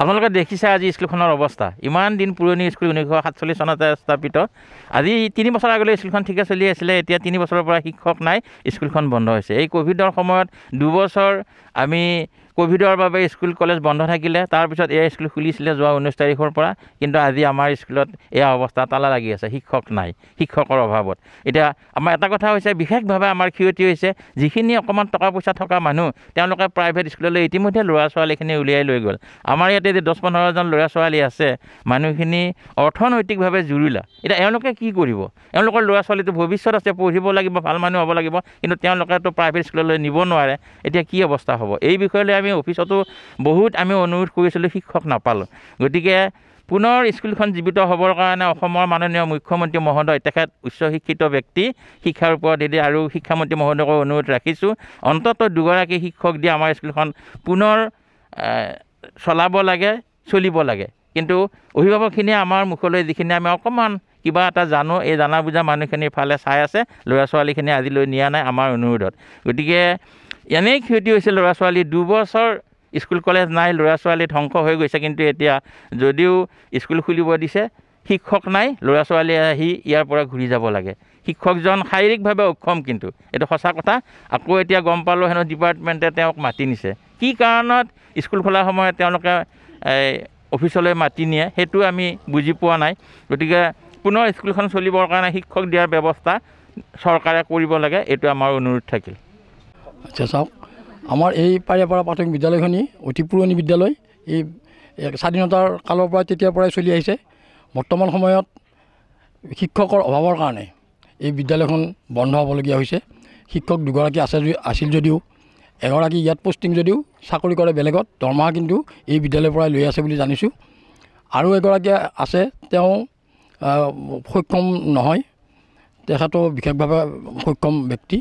আপোনালোকে দেখিছে আজি স্কুলখনৰ অৱস্থা ইমান দিন পুৰণি স্কুল ঊনৈছশ সাতচল্লিছ চনতে স্থাপিত আজি তিনি বছৰ আগলৈ স্কুলখন ঠিকে চলি আছিলে এতিয়া তিনি বছৰৰ পৰা শিক্ষক নাই স্কুলখন বন্ধ হৈছে এই ক'ভিডৰ সময়ত দুবছৰ আমি ক'ভিডৰ বাবে স্কুল কলেজ বন্ধ থাকিলে তাৰপিছত এয়া স্কুল খুলিছিলে যোৱা ঊনৈছ তাৰিখৰ পৰা কিন্তু আজি আমাৰ স্কুলত এয়া অৱস্থা তালা লাগি আছে শিক্ষক নাই শিক্ষকৰ অভাৱত এতিয়া আমাৰ এটা কথা হৈছে বিশেষভাৱে আমাৰ ক্ষতি হৈছে যিখিনি অকণমান টকা পইচা থকা মানুহ তেওঁলোকে প্ৰাইভেট স্কুললৈ ইতিমধ্যে ল'ৰা ছোৱালীখিনি উলিয়াই লৈ গ'ল আমাৰ ইয়াতে দহ পোন্ধৰজন ল'ৰা ছোৱালী আছে মানুহখিনি অৰ্থনৈতিকভাৱে জুৰিলা এতিয়া এওঁলোকে কি কৰিব এওঁলোকৰ ল'ৰা ছোৱালীটো ভৱিষ্যত আছে পঢ়িব লাগিব ভাল মানুহ হ'ব লাগিব কিন্তু তেওঁলোকেতো প্ৰাইভেট স্কুললৈ নিব নোৱাৰে এতিয়া কি অৱস্থা হ'ব এই বিষয়লৈ আমি অফিচতো বহুত আমি অনুৰোধ কৰিছিলোঁ শিক্ষক নাপালোঁ গতিকে পুনৰ স্কুলখন জীৱিত হ'বৰ কাৰণে অসমৰ মাননীয় মুখ্যমন্ত্ৰী মহোদয় তেখেত উচ্চ শিক্ষিত ব্যক্তি শিক্ষাৰ ওপৰত দি আৰু শিক্ষামন্ত্ৰী মহোদয়কো অনুৰোধ ৰাখিছোঁ অন্ততঃ দুগৰাকী শিক্ষক দি আমাৰ স্কুলখন পুনৰ চলাব লাগে চলিব লাগে কিন্তু অভিভাৱকখিনিয়ে আমাৰ মুখলৈ যিখিনি আমি অকণমান কিবা এটা জানো এই জানা বুজা মানুহখিনিৰ ফালে চাই আছে ল'ৰা ছোৱালীখিনি আজিলৈ নিয়া নাই আমাৰ অনুৰোধত গতিকে এনেই ক্ষতি হৈছে ল'ৰা ছোৱালী দুবছৰ স্কুল কলেজ নাই ল'ৰা ছোৱালী ধ্বংস হৈ গৈছে কিন্তু এতিয়া যদিও স্কুল খুলিব দিছে শিক্ষক নাই ল'ৰা ছোৱালী আহি ইয়াৰ পৰা ঘূৰি যাব লাগে শিক্ষকজন শাৰীৰিকভাৱে অক্ষম কিন্তু এইটো সঁচা কথা আকৌ এতিয়া গম পালোঁ হেনো ডিপাৰ্টমেণ্টে তেওঁক মাতি নিছে কি কাৰণত স্কুল খোলাৰ সময়ত তেওঁলোকে অফিচলৈ মাতি নিয়ে সেইটো আমি বুজি পোৱা নাই গতিকে পুনৰ স্কুলখন চলিবৰ কাৰণে শিক্ষক দিয়াৰ ব্যৱস্থা চৰকাৰে কৰিব লাগে এইটো আমাৰ অনুৰোধ থাকিল আচ্ছা চাওক আমাৰ এই পাৰিপাৰা প্ৰাথমিক বিদ্যালয়খনি অতি পুৰণি বিদ্যালয় এই স্বাধীনতাৰ কালৰ পৰা তেতিয়াৰ পৰাই চলি আহিছে বৰ্তমান সময়ত শিক্ষকৰ অভাৱৰ কাৰণে এই বিদ্যালয়খন বন্ধ হ'বলগীয়া হৈছে শিক্ষক দুগৰাকী আছে আছিল যদিও এগৰাকী ইয়াত পষ্টিং যদিও চাকৰি কৰে বেলেগত দৰমহা কিন্তু এই বিদ্যালয়ৰ পৰাই লৈ আছে বুলি জানিছোঁ আৰু এগৰাকী আছে তেওঁ সক্ষম নহয় তেখেতো বিশেষভাৱে সক্ষম ব্যক্তি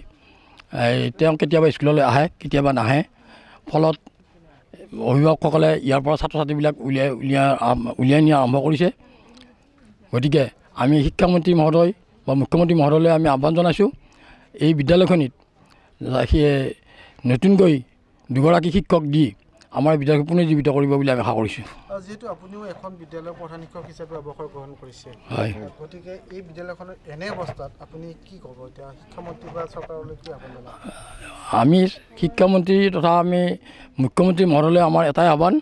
তেওঁ কেতিয়াবা স্কুললৈ আহে কেতিয়াবা নাহে ফলত অভিভাৱকসকলে ইয়াৰ পৰা ছাত্ৰ ছাত্ৰীবিলাক উলিয়াই উলিয়া উলিয়াই নিয়া আৰম্ভ কৰিছে গতিকে আমি শিক্ষামন্ত্ৰী মহোদয় বা মুখ্যমন্ত্ৰী মহোদয়লৈ আমি আহ্বান জনাইছোঁ এই বিদ্যালয়খনিত সেয়ে নতুনকৈ দুগৰাকী শিক্ষক দি আমাৰ বিদ্যালয় পুনৰ জীৱিত কৰিব বুলি আমি আশা কৰিছোঁ যিহেতু আপুনিও এখন বিদ্যালয়ৰ প্ৰধান শিক্ষক হিচাপে অৱসৰ গ্ৰহণ কৰিছে হয় গতিকে এই বিদ্যালয়খনৰ এনে অৱস্থাত আপুনি কি ক'ব এতিয়া শিক্ষামন্ত্ৰী বা চৰকাৰলৈ কি আহ্বান আমি শিক্ষামন্ত্ৰী তথা আমি মুখ্যমন্ত্ৰী মহৰলৈ আমাৰ এটাই আহ্বান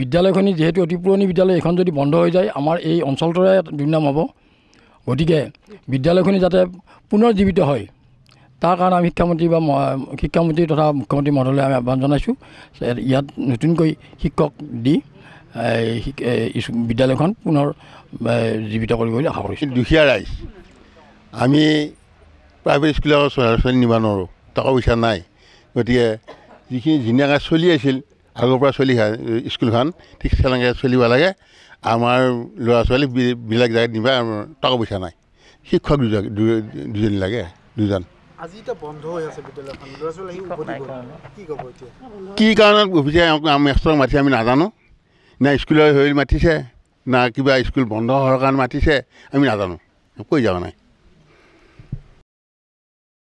বিদ্যালয়খিনি যিহেতু অতি পুৰণি বিদ্যালয় এইখন যদি বন্ধ হৈ যায় আমাৰ এই অঞ্চলটোৰে দুৰ্নাম হ'ব গতিকে বিদ্যালয়খিনি যাতে পুনৰ জীৱিত হয় তাৰ কাৰণে আমি শিক্ষামন্ত্ৰী বা শিক্ষামন্ত্ৰী তথা মুখ্যমন্ত্ৰী মহোদয়লৈ আমি আহ্বান জনাইছোঁ ইয়াত নতুনকৈ শিক্ষক দি বিদ্যালয়খন পুনৰ জীৱিত কৰিবলৈ আশা কৰিছোঁ দুখীয়া ৰাইজ আমি প্ৰাইভেট স্কুলৰ ল'ৰা ছোৱালী নিব নোৱাৰোঁ টকা পইচা নাই গতিকে যিখিনি ধুনীয়াকৈ চলি আছিল আগৰ পৰা চলি স্কুলখন ঠিক তেনেকৈ চলিব লাগে আমাৰ ল'ৰা ছোৱালীবিলাক জেগাত নিবা টকা পইচা নাই শিক্ষক দুজন দুজনী লাগে দুজন কি কাৰণত গভীৰে মেষ্টৰক মাতিছে আমি নাজানো না স্কুলৰ হেৰি মাতিছে না কিবা স্কুল বন্ধ হোৱাৰ কাৰণে মাতিছে আমি নাজানো কৈ যাব নাই